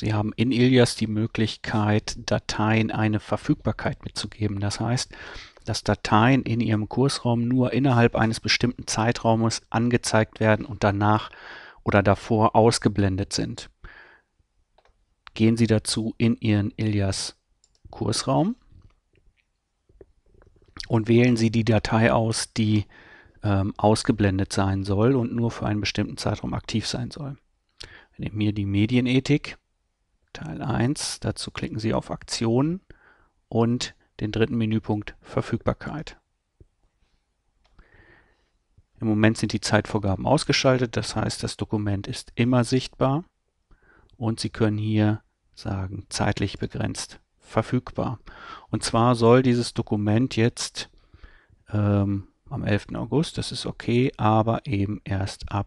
Sie haben in Ilias die Möglichkeit, Dateien eine Verfügbarkeit mitzugeben. Das heißt, dass Dateien in Ihrem Kursraum nur innerhalb eines bestimmten Zeitraumes angezeigt werden und danach oder davor ausgeblendet sind. Gehen Sie dazu in Ihren Ilias Kursraum und wählen Sie die Datei aus, die ähm, ausgeblendet sein soll und nur für einen bestimmten Zeitraum aktiv sein soll. Wir nehmen hier die Medienethik Teil 1. Dazu klicken Sie auf Aktionen und den dritten Menüpunkt Verfügbarkeit. Im Moment sind die Zeitvorgaben ausgeschaltet, das heißt, das Dokument ist immer sichtbar und Sie können hier sagen zeitlich begrenzt verfügbar. Und zwar soll dieses Dokument jetzt ähm, am 11. August, das ist okay, aber eben erst ab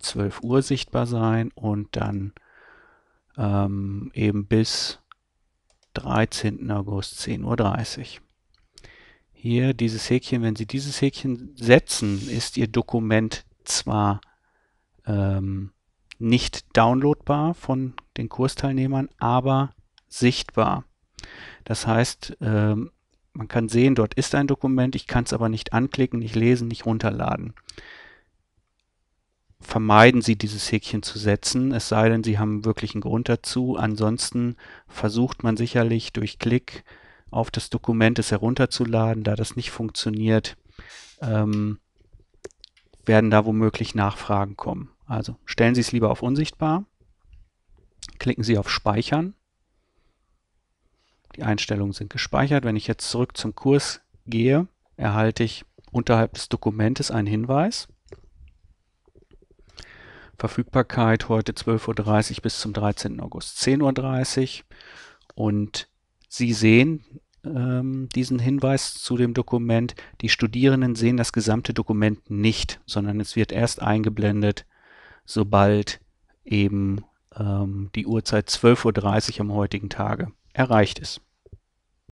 12 Uhr sichtbar sein und dann ähm, eben bis 13. August 10.30 Uhr. Hier dieses Häkchen, wenn Sie dieses Häkchen setzen, ist Ihr Dokument zwar ähm, nicht downloadbar von den Kursteilnehmern, aber sichtbar. Das heißt, ähm, man kann sehen, dort ist ein Dokument, ich kann es aber nicht anklicken, nicht lesen, nicht runterladen vermeiden Sie dieses Häkchen zu setzen, es sei denn, Sie haben wirklich einen Grund dazu. Ansonsten versucht man sicherlich durch Klick auf das Dokument es herunterzuladen. Da das nicht funktioniert, ähm, werden da womöglich Nachfragen kommen. Also stellen Sie es lieber auf unsichtbar, klicken Sie auf Speichern. Die Einstellungen sind gespeichert. Wenn ich jetzt zurück zum Kurs gehe, erhalte ich unterhalb des Dokumentes einen Hinweis. Verfügbarkeit heute 12.30 Uhr bis zum 13. August 10.30 Uhr. Und Sie sehen ähm, diesen Hinweis zu dem Dokument. Die Studierenden sehen das gesamte Dokument nicht, sondern es wird erst eingeblendet, sobald eben ähm, die Uhrzeit 12.30 Uhr am heutigen Tage erreicht ist.